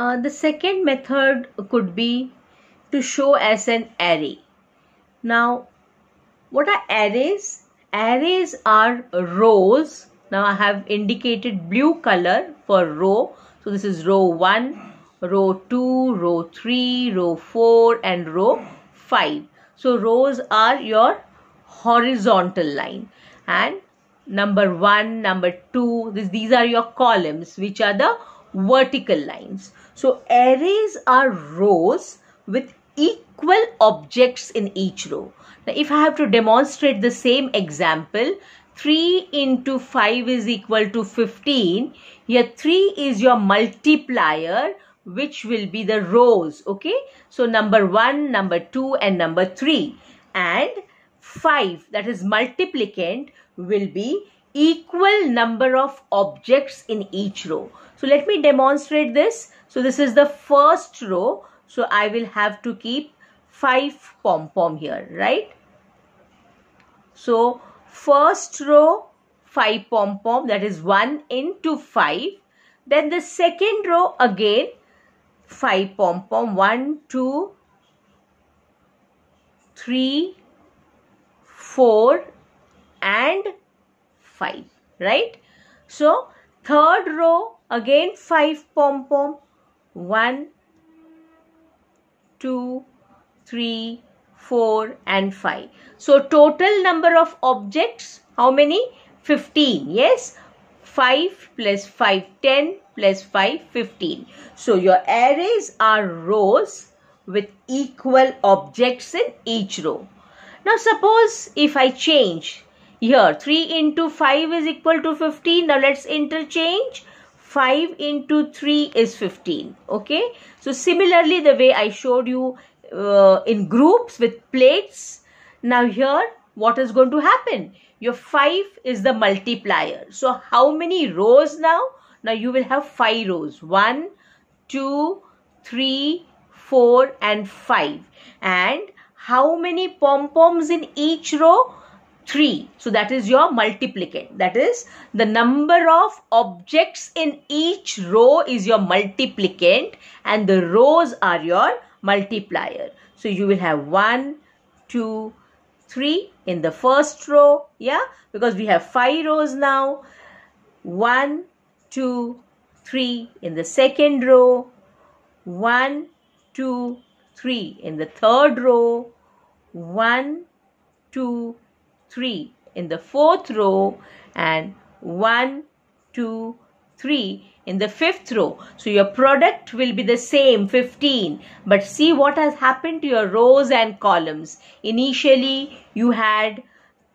Uh, the second method could be to show as an array. Now, what are arrays? Arrays are rows. Now, I have indicated blue color for row. So, this is row 1, row 2, row 3, row 4 and row 5. So, rows are your horizontal line and number 1, number 2, this, these are your columns which are the vertical lines. So arrays are rows with equal objects in each row. Now if I have to demonstrate the same example, 3 into 5 is equal to 15. Here 3 is your multiplier which will be the rows. Okay. So number 1, number 2 and number 3. And 5 that is multiplicand will be equal number of objects in each row. So let me demonstrate this. So this is the first row. So I will have to keep 5 pom-pom here, right? So first row 5 pom-pom that is 1 into 5. Then the second row again 5 pom-pom 1, 2, 3, 4 and 5 right so third row again 5 pom pom 1 2 3 4 and 5 so total number of objects how many 15 yes 5 plus 5 10 plus 5 15 so your arrays are rows with equal objects in each row now suppose if I change here 3 into 5 is equal to 15. Now let's interchange. 5 into 3 is 15. Okay. So similarly the way I showed you uh, in groups with plates. Now here what is going to happen? Your 5 is the multiplier. So how many rows now? Now you will have 5 rows. 1, 2, 3, 4 and 5. And how many pom-poms in each row? 3. So that is your multiplicand. That is the number of objects in each row is your multiplicand and the rows are your multiplier. So you will have 1, 2, 3 in the first row. Yeah, because we have 5 rows now. 1, 2, 3 in the second row. 1, 2, 3 in the third row. 1, 2, 3 in the fourth row and 1 2 3 in the fifth row. So your product will be the same 15 but see what has happened to your rows and columns. Initially you had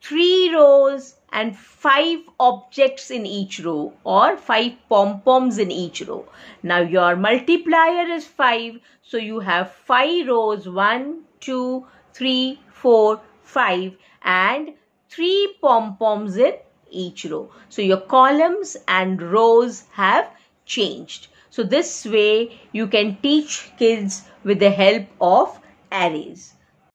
3 rows and 5 objects in each row or 5 pom-poms in each row. Now your multiplier is 5 so you have 5 rows One, two, three, four. 5 and 3 pom-poms in each row. So your columns and rows have changed. So this way you can teach kids with the help of arrays.